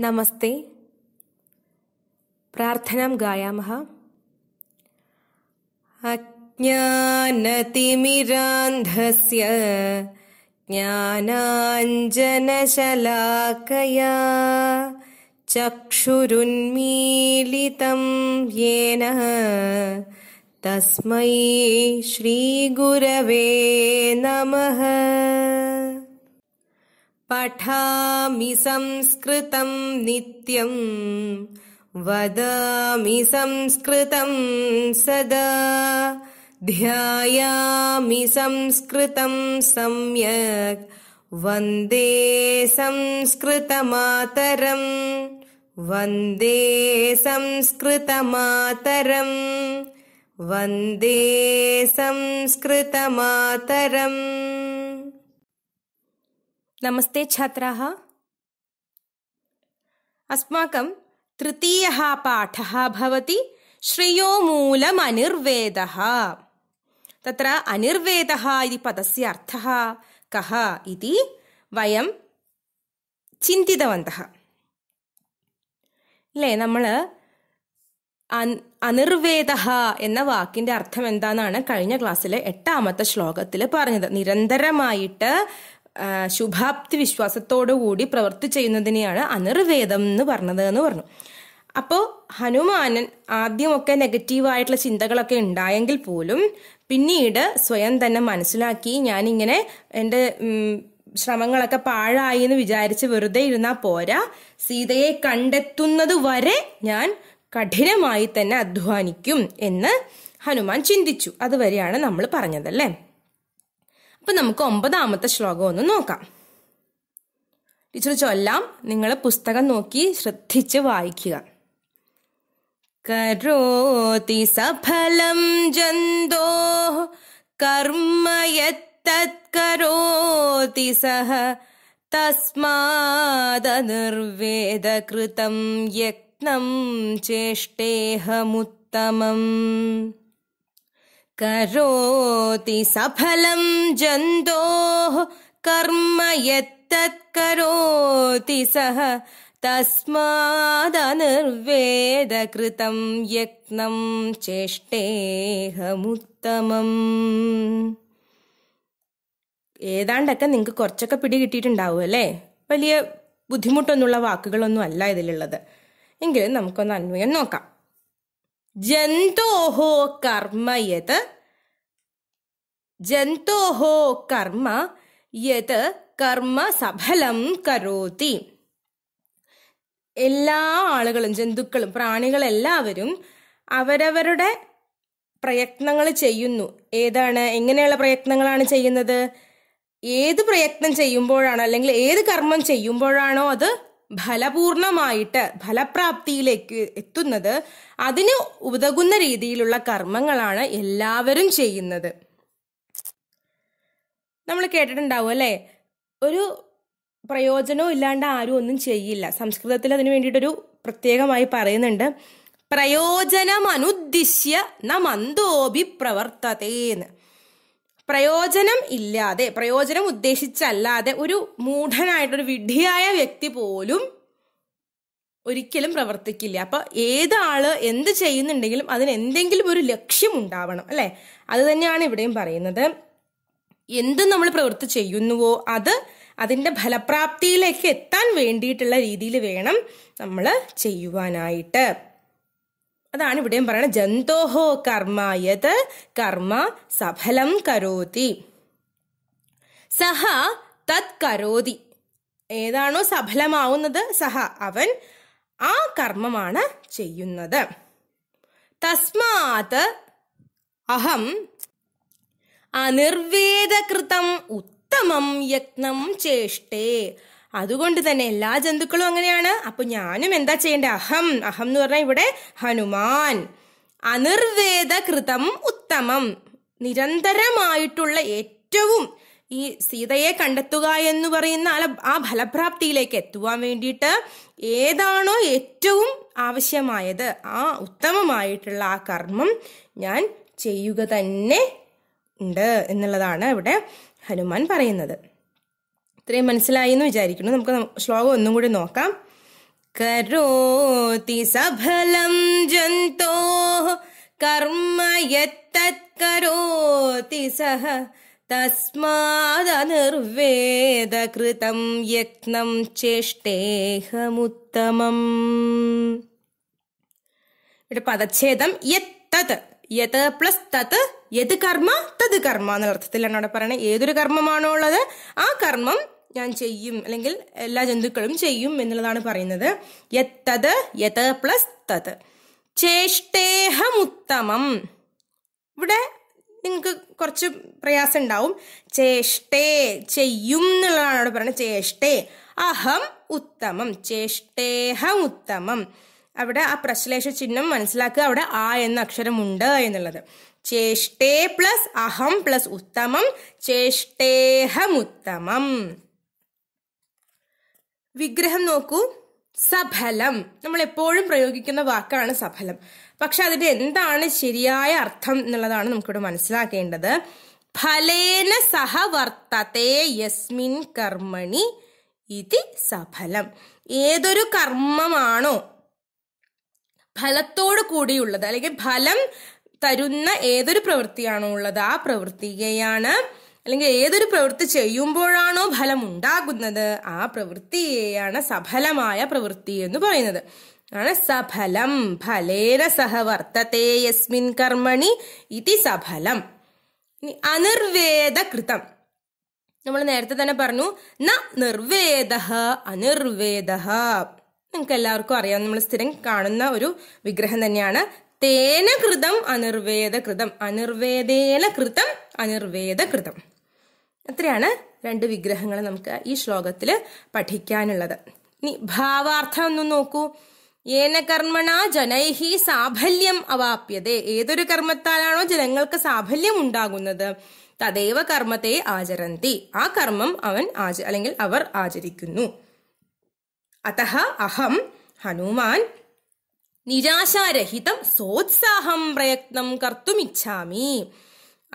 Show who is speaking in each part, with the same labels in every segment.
Speaker 1: नमस्ते प्रार्थनां गायामः अज्ञानतिमिरान्धस्य ज्ञानाञ्जनशलाकया चक्षुरुन्मीलितं येन तस्मै श्रीगुरवे नमः पठामि संस्कृतम् नित्यम् वदामि संस्कृतम् सदा ध्यायामि संस्कृतम् सम्यक् वन्दे संस्कृतमातरम् वन्दे संस्कृतमातरम् वन्दे संस्कृतमातरम् नमस्ते छात्राः अस्माकं तृतीयः पाठः भवति श्रियोमूलमनिर्वेदः तत्र अनिर्वेदः इति पदस्य अर्थः कः इति वयं ചിന്തിതവന്തഹ അല്ലേ നമ്മൾ അനിർവേദ എന്ന വാക്കിന്റെ അർത്ഥം എന്താണെന്നാണ് കഴിഞ്ഞ ക്ലാസ്സിലെ എട്ടാമത്തെ ശ്ലോകത്തിൽ പറഞ്ഞത് നിരന്തരമായിട്ട് ശുഭാപ്തി കൂടി പ്രവൃത്തി ചെയ്യുന്നതിനെയാണ് അനിർവേദം എന്ന് പറഞ്ഞത് എന്ന് പറഞ്ഞു അപ്പോൾ ഹനുമാനൻ ആദ്യമൊക്കെ നെഗറ്റീവായിട്ടുള്ള ചിന്തകളൊക്കെ ഉണ്ടായെങ്കിൽ പോലും പിന്നീട് സ്വയം തന്നെ മനസ്സിലാക്കി ഞാനിങ്ങനെ എൻ്റെ ശ്രമങ്ങളൊക്കെ പാഴായി എന്ന് വിചാരിച്ച് വെറുതെ ഇരുന്നാൽ പോരാ സീതയെ കണ്ടെത്തുന്നത് വരെ ഞാൻ കഠിനമായി തന്നെ അധ്വാനിക്കും എന്ന് ഹനുമാൻ ചിന്തിച്ചു അതുവരെയാണ് നമ്മൾ പറഞ്ഞതല്ലേ അപ്പം നമുക്ക് ഒമ്പതാമത്തെ ശ്ലോകം ഒന്ന് നോക്കാം ടീച്ചർ ചൊല്ലാം നിങ്ങൾ പുസ്തകം നോക്കി ശ്രദ്ധിച്ച് വായിക്കുക കരോതി സഫലം ജന്തോ കർമ്മയത്തത്കരോതി സഹ തസ്മാദനിർവേദകൃതം യത്നം ചേഷ്ടേഹമുത്തമം കരോതി സഫലം ജന്തോ കർമ്മ കരോതി സഹ തസ്മാദനിർവേദകൃതം യത്നം ചേഷ്ടേഹമുത്തമം ഏതാണ്ടൊക്കെ നിങ്ങൾക്ക് കുറച്ചൊക്കെ പിടി കിട്ടിയിട്ടുണ്ടാവും അല്ലേ വലിയ ബുദ്ധിമുട്ടൊന്നുള്ള വാക്കുകളൊന്നും അല്ല ഇതിലുള്ളത് എങ്കിലും നമുക്കൊന്ന് അന്വയം നോക്കാം ജന്തോഹോ കർമ്മ യത് ജന്തോഹോ കർമ്മ യത് കർമ്മ സഫലം കരോതി എല്ലാ ആളുകളും ജന്തുക്കളും പ്രാണികളെല്ലാവരും അവരവരുടെ പ്രയത്നങ്ങൾ ചെയ്യുന്നു ഏതാണ് എങ്ങനെയുള്ള പ്രയത്നങ്ങളാണ് ചെയ്യുന്നത് ഏത് പ്രയത്നം ചെയ്യുമ്പോഴാണോ അല്ലെങ്കിൽ ഏത് കർമ്മം ചെയ്യുമ്പോഴാണോ അത് ഫലപൂർണമായിട്ട് ഫലപ്രാപ്തിയിലേക്ക് എത്തുന്നത് അതിന് ഉതകുന്ന രീതിയിലുള്ള കർമ്മങ്ങളാണ് എല്ലാവരും ചെയ്യുന്നത് നമ്മൾ കേട്ടിട്ടുണ്ടാവും അല്ലേ ഒരു പ്രയോജനവും ഇല്ലാണ്ട് ആരും ഒന്നും ചെയ്യില്ല സംസ്കൃതത്തിൽ അതിനു വേണ്ടിയിട്ടൊരു പ്രത്യേകമായി പറയുന്നുണ്ട് പ്രയോജനമനുദ്ദിശ്യ ന പ്രവർത്തതേന്ന് പ്രയോജനം ഇല്ലാതെ പ്രയോജനം ഉദ്ദേശിച്ചല്ലാതെ ഒരു മൂഢനായിട്ടൊരു വിഡിയായ വ്യക്തി പോലും ഒരിക്കലും പ്രവർത്തിക്കില്ല അപ്പൊ ഏതാള് എന്ത് ചെയ്യുന്നുണ്ടെങ്കിലും അതിന് എന്തെങ്കിലും ഒരു ലക്ഷ്യം ഉണ്ടാവണം അല്ലെ അത് തന്നെയാണ് ഇവിടെയും പറയുന്നത് എന്ത് നമ്മൾ പ്രവൃത്തി ചെയ്യുന്നുവോ അത് അതിന്റെ ഫലപ്രാപ്തിയിലേക്ക് എത്താൻ വേണ്ടിയിട്ടുള്ള രീതിയിൽ വേണം നമ്മൾ ചെയ്യുവാനായിട്ട് അതാണ് ഇവിടെയും പറയുന്നത് ജന്തോഹോ കർമ്മ യത് കർമ്മ സഫലം കരോതി സഹ തത് കരോതി ഏതാണോ സഫലമാവുന്നത് സഹ അവൻ ആ കർമ്മമാണ് ചെയ്യുന്നത് തസ്മാത് അഹം അനിർവേദകൃതം ഉത്തമം യജ്ഞം ചേഷ്ടേ അതുകൊണ്ട് തന്നെ എല്ലാ ജന്തുക്കളും അങ്ങനെയാണ് അപ്പൊ ഞാനും എന്താ ചെയ്യേണ്ട അഹം അഹം എന്ന് പറഞ്ഞാൽ ഇവിടെ ഹനുമാൻ അനിർവേദകൃതം ഉത്തമം നിരന്തരമായിട്ടുള്ള ഏറ്റവും ഈ സീതയെ കണ്ടെത്തുക എന്ന് പറയുന്ന ആ ഫലപ്രാപ്തിയിലേക്ക് എത്തുവാൻ വേണ്ടിയിട്ട് ഏതാണോ ഏറ്റവും ആവശ്യമായത് ആ ഉത്തമമായിട്ടുള്ള ആ കർമ്മം ഞാൻ ചെയ്യുക തന്നെ ഉണ്ട് എന്നുള്ളതാണ് ഇവിടെ ഹനുമാൻ പറയുന്നത് ഇത്രയും മനസ്സിലായി എന്ന് വിചാരിക്കുന്നു നമുക്ക് ശ്ലോകം ഒന്നും കൂടി നോക്കാം കരോതി സഫലം ജന്തോ കർമ്മ യത്തരോതി സഹ തസ്മാദനിർവേദകൃതം യത്നം ചേഷ്ടേഹമുത്തമം ഇവിടെ പദച്ഛേദം യത്തത് യത് പ്ലസ് തത് യത് കർമ്മ തത് കർമ്മ എന്നുള്ള അർത്ഥത്തിലാണ് അവിടെ പറയുന്നത് ഏതൊരു കർമ്മമാണോ ഉള്ളത് ആ കർമ്മം ഞാൻ ചെയ്യും അല്ലെങ്കിൽ എല്ലാ ജന്തുക്കളും ചെയ്യും എന്നുള്ളതാണ് പറയുന്നത് യത്തത് യത് പ്ലസ് തത് ചേഷ്ടേഹമുത്തമം ഇവിടെ നിങ്ങൾക്ക് കുറച്ച് പ്രയാസം ഉണ്ടാവും ചേഷ്ടേ ചെയ്യും എന്നുള്ളതാണ് അവിടെ പറയുന്നത് ചേഷ്ടേ അഹം ഉത്തമം ചേഷ്ടേഹമുത്തമം ഉത്തമം അവിടെ ആ പ്രശ്ലേഷ ചിഹ്നം മനസ്സിലാക്കുക അവിടെ ആ എന്ന അക്ഷരമുണ്ട് എന്നുള്ളത് ചേഷ്ടേ പ്ലസ് അഹം പ്ലസ് ഉത്തമം ചേഷ്ടേഹമുത്തമം വിഗ്രഹം നോക്കൂ സഫലം നമ്മൾ എപ്പോഴും പ്രയോഗിക്കുന്ന വാക്കാണ് സഫലം പക്ഷെ അതിന്റെ എന്താണ് ശരിയായ അർത്ഥം എന്നുള്ളതാണ് നമുക്കിവിടെ മനസ്സിലാക്കേണ്ടത് ഫലേന സഹ വർത്തത്തെ യസ്മിൻ കർമ്മണി ഇതി സഫലം ഏതൊരു കർമ്മമാണോ ഫലത്തോടു കൂടിയുള്ളത് അല്ലെങ്കിൽ ഫലം തരുന്ന ഏതൊരു പ്രവൃത്തിയാണോ ഉള്ളത് ആ പ്രവൃത്തിയെയാണ് അല്ലെങ്കിൽ ഏതൊരു പ്രവൃത്തി ചെയ്യുമ്പോഴാണോ ഫലം ഉണ്ടാകുന്നത് ആ പ്രവൃത്തിയെയാണ് സഫലമായ പ്രവൃത്തി എന്ന് പറയുന്നത് ആണ് സഫലം ഫലേന സഹ വർത്തത്തെ യസ്മിൻ കർമ്മണി ഇതി സഫലം അനിർവേദ കൃതം നമ്മൾ നേരത്തെ തന്നെ പറഞ്ഞു ന നിർവേദ അനിർവേദ നിങ്ങൾക്ക് എല്ലാവർക്കും അറിയാം നമ്മൾ സ്ഥിരം കാണുന്ന ഒരു വിഗ്രഹം തന്നെയാണ് തേന കൃതം അനിർവേദ കൃതം അനിർവേദേന കൃതം അനിർവേദ കൃതം അത്രയാണ് രണ്ട് വിഗ്രഹങ്ങൾ നമുക്ക് ഈ ശ്ലോകത്തിൽ പഠിക്കാനുള്ളത് ഇനി ഭാവാർത്ഥം ഒന്ന് നോക്കൂ ഏന കർമ്മണ ജനൈഹി സാഫല്യം അവാപ്യതേ ഏതൊരു കർമ്മത്താലാണോ ജനങ്ങൾക്ക് സാഫല്യം ഉണ്ടാകുന്നത് തദൈവ കർമ്മത്തെ ആചരന്തി ആ കർമ്മം അവൻ ആച അല്ലെങ്കിൽ അവർ ആചരിക്കുന്നു അതഹ അഹം ഹനുമാൻ നിരാശാരഹിതം സോത്സാഹം പ്രയത്നം കർത്തുമിച്ഛാമി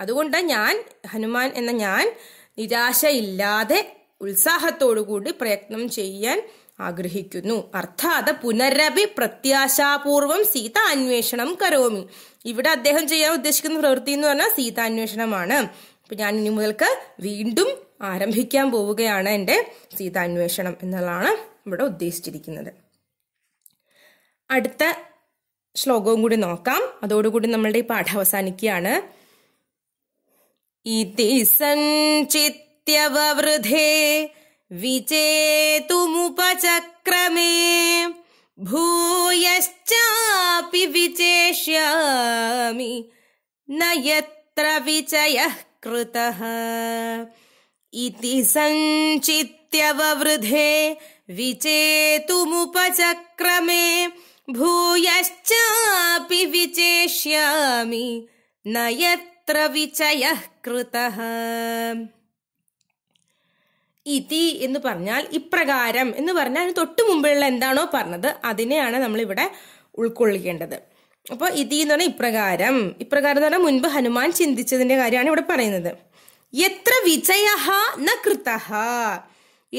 Speaker 1: അതുകൊണ്ട് ഞാൻ ഹനുമാൻ എന്ന ഞാൻ നിരാശയില്ലാതെ ഉത്സാഹത്തോടുകൂടി പ്രയത്നം ചെയ്യാൻ ആഗ്രഹിക്കുന്നു അർത്ഥാത് പുനരഭി പ്രത്യാശാപൂർവം സീത അന്വേഷണം കരോമി ഇവിടെ അദ്ദേഹം ചെയ്യാൻ ഉദ്ദേശിക്കുന്ന പ്രവൃത്തി എന്ന് പറഞ്ഞാൽ സീതാന്വേഷണമാണ് അപ്പൊ ഞാൻ ഇനി മുതൽക്ക് വീണ്ടും ആരംഭിക്കാൻ പോവുകയാണ് എൻ്റെ സീതാന്വേഷണം എന്നുള്ളതാണ് ഇവിടെ ഉദ്ദേശിച്ചിരിക്കുന്നത് അടുത്ത ശ്ലോകവും കൂടി നോക്കാം അതോടുകൂടി നമ്മളുടെ ഈ പാഠം അവസാനിക്കുകയാണ് इति सञ्चित्यववृधे विचेतुमुपचक्रमे भूयश्चापि विचेष्यामि न यत्र विचयः कृतः इति सञ्चित्यववृधे विचेतुमुपचक्रमे भूयश्चापि विचेष्यामि न यत्र यत्र വിചയഃ കൃത ഇതി എന്ന് പറഞ്ഞാൽ ഇപ്രകാരം എന്ന് പറഞ്ഞാൽ അതിന് തൊട്ട് മുമ്പിലുള്ള എന്താണോ പറഞ്ഞത് അതിനെയാണ് നമ്മളിവിടെ ഉൾക്കൊള്ളിക്കേണ്ടത് അപ്പോൾ ഇതി എന്ന് പറഞ്ഞാൽ ഇപ്രകാരം ഇപ്രകാരം എന്ന് പറഞ്ഞാൽ മുൻപ് ഹനുമാൻ ചിന്തിച്ചതിന്റെ കാര്യമാണ് ഇവിടെ പറയുന്നത് എത്ര വിജയ ന കൃതഹ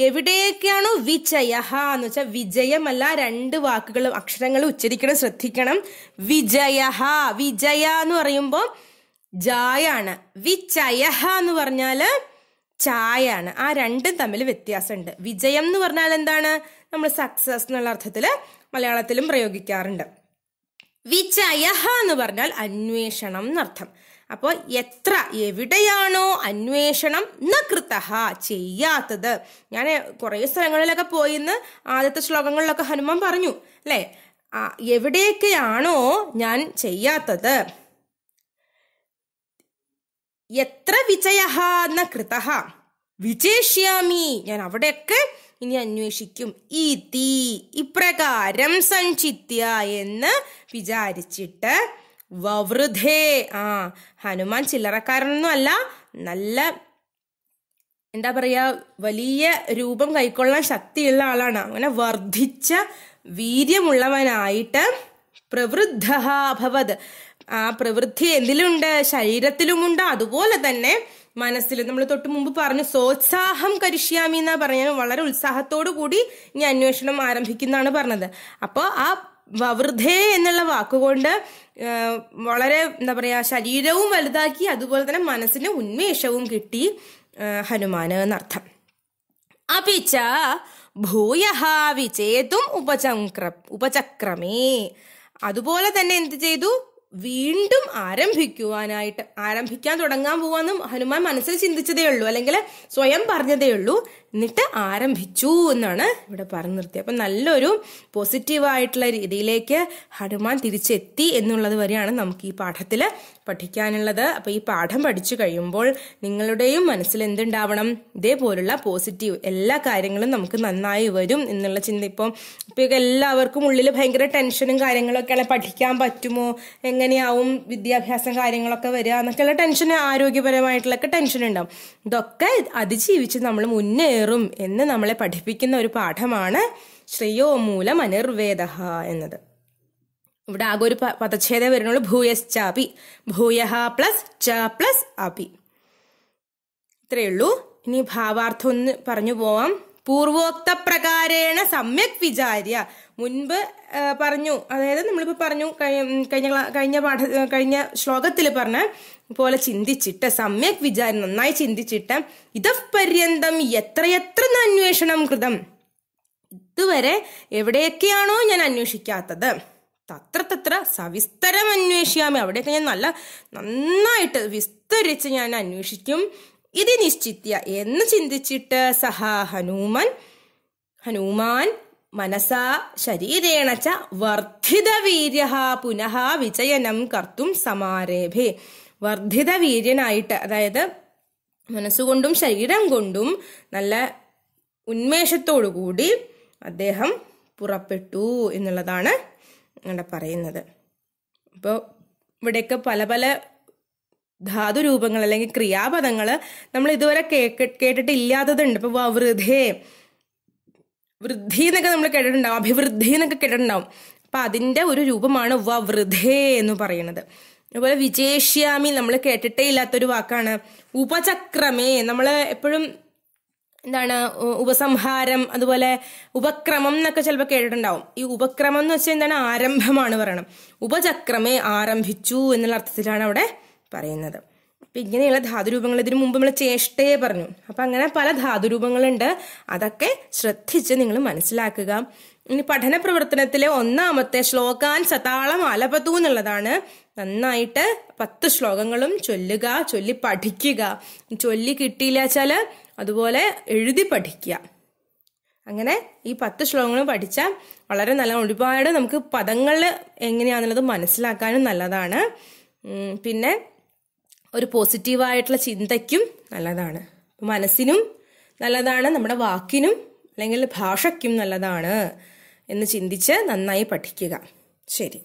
Speaker 1: എവിടെയൊക്കെയാണോ വിജയ എന്ന് വെച്ചാൽ വിജയമല്ല രണ്ട് വാക്കുകളും അക്ഷരങ്ങൾ ഉച്ചരിക്കണം ശ്രദ്ധിക്കണം വിജയ വിജയ എന്ന് പറയുമ്പോൾ ജായാണ് വിചയഹ എന്ന് പറഞ്ഞാൽ ചായാണ് ആ രണ്ടും തമ്മിൽ വ്യത്യാസമുണ്ട് വിജയം എന്ന് പറഞ്ഞാൽ എന്താണ് നമ്മൾ സക്സസ് എന്നുള്ള അർത്ഥത്തിൽ മലയാളത്തിലും പ്രയോഗിക്കാറുണ്ട് വിചയഹ എന്ന് പറഞ്ഞാൽ അന്വേഷണം എന്നർത്ഥം അപ്പോൾ എത്ര എവിടെയാണോ അന്വേഷണം നൃത്തഹ ചെയ്യാത്തത് ഞാൻ കുറേ സ്ഥലങ്ങളിലൊക്കെ പോയിന്ന് ആദ്യത്തെ ശ്ലോകങ്ങളിലൊക്കെ ഹനുമാൻ പറഞ്ഞു അല്ലേ എവിടെയൊക്കെയാണോ ഞാൻ ചെയ്യാത്തത് എത്ര വിജയ എന്ന കൃത വിജയിഷ്യാമി ഞാൻ അവിടെയൊക്കെ ഇനി അന്വേഷിക്കും ഈ തീ ഇപ്രകാരം സഞ്ചിത്യ എന്ന് വിചാരിച്ചിട്ട് വവൃധേ ആ ഹനുമാൻ ചില്ലറക്കാരനൊന്നും അല്ല നല്ല എന്താ പറയാ വലിയ രൂപം കൈക്കൊള്ളാൻ ശക്തിയുള്ള ആളാണ് അങ്ങനെ വർദ്ധിച്ച വീര്യമുള്ളവനായിട്ട് പ്രവൃദ്ധ അഭവത് ആ പ്രവൃത്തി എന്തിലുണ്ട് ശരീരത്തിലുമുണ്ട് അതുപോലെ തന്നെ മനസ്സിൽ നമ്മൾ തൊട്ട് മുമ്പ് പറഞ്ഞു സോത്സാഹം കരിഷ്യാമി എന്നാ പറഞ്ഞ വളരെ ഉത്സാഹത്തോടു കൂടി ഇനി അന്വേഷണം ആരംഭിക്കുന്നതാണ് പറഞ്ഞത് അപ്പോൾ ആ വവൃദ്ധേ എന്നുള്ള വാക്കുകൊണ്ട് വളരെ എന്താ പറയുക ശരീരവും വലുതാക്കി അതുപോലെ തന്നെ മനസ്സിന് ഉന്മേഷവും കിട്ടി ഹനുമാന് എന്നർത്ഥം അപിച്ച ഭൂയ വിചേതും ഉപചക്ര ഉപചക്രമേ അതുപോലെ തന്നെ എന്ത് ചെയ്തു വീണ്ടും ആരംഭിക്കുവാനായിട്ട് ആരംഭിക്കാൻ തുടങ്ങാൻ പോവാന്നും ഹനുമാൻ മനസ്സിൽ ചിന്തിച്ചതേ ഉള്ളൂ അല്ലെങ്കിൽ സ്വയം പറഞ്ഞതേ ഉള്ളൂ എന്നിട്ട് ആരംഭിച്ചു എന്നാണ് ഇവിടെ പറഞ്ഞു നിർത്തിയത് അപ്പം നല്ലൊരു പോസിറ്റീവായിട്ടുള്ള രീതിയിലേക്ക് ഹനുമാൻ തിരിച്ചെത്തി എന്നുള്ളത് വരെയാണ് നമുക്ക് ഈ പാഠത്തിൽ പഠിക്കാനുള്ളത് അപ്പം ഈ പാഠം പഠിച്ചു കഴിയുമ്പോൾ നിങ്ങളുടെയും മനസ്സിൽ എന്തുണ്ടാവണം ഇതേപോലുള്ള പോസിറ്റീവ് എല്ലാ കാര്യങ്ങളും നമുക്ക് നന്നായി വരും എന്നുള്ള ചിന്ത ഇപ്പം ഇപ്പം എല്ലാവർക്കും ഉള്ളിൽ ഭയങ്കര ടെൻഷനും കാര്യങ്ങളൊക്കെയാണ് പഠിക്കാൻ പറ്റുമോ എങ്ങനെയാവും വിദ്യാഭ്യാസം കാര്യങ്ങളൊക്കെ വരിക എന്നൊക്കെയുള്ള ടെൻഷൻ ആരോഗ്യപരമായിട്ടുള്ളൊക്കെ ടെൻഷൻ ഉണ്ടാവും ഇതൊക്കെ അതിജീവിച്ച് നമ്മൾ മുന്നേ മുനറും എന്ന് നമ്മളെ പഠിപ്പിക്കുന്ന ഒരു പാഠമാണ് ശ്രേയോ മൂലം അനിർവേദ എന്നത് ഇവിടെ ആകെ ഒരു പദച്ഛേദം വരുന്നുള്ളൂ ഭൂയശ്ചാപി ഭൂയഹ പ്ലസ് ച പ്ലസ് അപി ഇത്രയേ ഉള്ളൂ ഇനി ഭാവാർത്ഥം ഒന്ന് പറഞ്ഞു പോവാം പൂർവോക്ത പ്രകാരേണ സമ്യക് വിചാര്യ മുൻപ് പറഞ്ഞു അതായത് നമ്മളിപ്പോൾ പറഞ്ഞു കഴിഞ്ഞ കഴിഞ്ഞ പാഠ കഴിഞ്ഞ ശ്ലോകത്തിൽ പറഞ്ഞ പോലെ ചിന്തിച്ചിട്ട് സമ്യക് വിചാരം നന്നായി ചിന്തിച്ചിട്ട് ഇതപര്യന്തം എത്രയെത്ര അന്വേഷണം കൃതം ഇതുവരെ എവിടെയൊക്കെയാണോ ഞാൻ അന്വേഷിക്കാത്തത് തത്ര തത്ര സവിസ്തരം അന്വേഷിയാമേ അവിടെയൊക്കെ ഞാൻ നല്ല നന്നായിട്ട് വിസ്തരിച്ച് ഞാൻ അന്വേഷിക്കും ഇത് നിശ്ചിത്യ എന്ന് ചിന്തിച്ചിട്ട് സഹ ഹനുമാൻ ഹനുമാൻ മനസാ ശരീരേണ ച വീര്യ പുനഃ വിജയനം കർത്തും സമാരേഭി വർദ്ധിത വീര്യനായിട്ട് അതായത് മനസ്സുകൊണ്ടും ശരീരം കൊണ്ടും നല്ല ഉന്മേഷത്തോടു കൂടി അദ്ദേഹം പുറപ്പെട്ടു എന്നുള്ളതാണ് ഇവിടെ പറയുന്നത് അപ്പോൾ ഇവിടെയൊക്കെ പല പല ധാതുരൂപങ്ങൾ അല്ലെങ്കിൽ ക്രിയാപദങ്ങൾ നമ്മൾ ഇതുവരെ കേട്ടിട്ടില്ലാത്തതുണ്ട് ഇപ്പൊ വവൃധേ വൃദ്ധി എന്നൊക്കെ നമ്മൾ കേട്ടിട്ടുണ്ടാവും അഭിവൃദ്ധി എന്നൊക്കെ കേട്ടിട്ടുണ്ടാവും അപ്പം അതിൻ്റെ ഒരു രൂപമാണ് വവൃധേ എന്ന് പറയുന്നത് അതുപോലെ വിജേഷ്യാമി നമ്മൾ കേട്ടിട്ടേ ഇല്ലാത്തൊരു വാക്കാണ് ഉപചക്രമേ നമ്മൾ എപ്പോഴും എന്താണ് ഉപസംഹാരം അതുപോലെ ഉപക്രമം എന്നൊക്കെ ചിലപ്പോൾ കേട്ടിട്ടുണ്ടാവും ഈ ഉപക്രമം എന്ന് വെച്ചാൽ എന്താണ് ആരംഭമാണ് പറയണം ഉപചക്രമേ ആരംഭിച്ചു എന്നുള്ള അർത്ഥത്തിലാണ് അവിടെ പറയുന്നത് അപ്പം ഇങ്ങനെയുള്ള ധാതുരൂപങ്ങൾ ഇതിനു മുമ്പ് നമ്മൾ ചേഷ്ടയെ പറഞ്ഞു അപ്പം അങ്ങനെ പല ധാതുരൂപങ്ങളുണ്ട് അതൊക്കെ ശ്രദ്ധിച്ച് നിങ്ങൾ മനസ്സിലാക്കുക ഇനി പഠന പ്രവർത്തനത്തിലെ ഒന്നാമത്തെ ശ്ലോകാൻ സതാളം അലപതു എന്നുള്ളതാണ് നന്നായിട്ട് പത്ത് ശ്ലോകങ്ങളും ചൊല്ലുക ചൊല്ലി പഠിക്കുക ചൊല്ലി കിട്ടിയില്ല വെച്ചാൽ അതുപോലെ എഴുതി പഠിക്കുക അങ്ങനെ ഈ പത്ത് ശ്ലോകങ്ങളും പഠിച്ചാൽ വളരെ നല്ല ഒരുപാട് നമുക്ക് പദങ്ങൾ എങ്ങനെയാണെന്നുള്ളത് മനസ്സിലാക്കാനും നല്ലതാണ് പിന്നെ ഒരു പോസിറ്റീവായിട്ടുള്ള ചിന്തയ്ക്കും നല്ലതാണ് മനസ്സിനും നല്ലതാണ് നമ്മുടെ വാക്കിനും അല്ലെങ്കിൽ ഭാഷയ്ക്കും നല്ലതാണ് എന്ന് ചിന്തിച്ച് നന്നായി പഠിക്കുക ശരി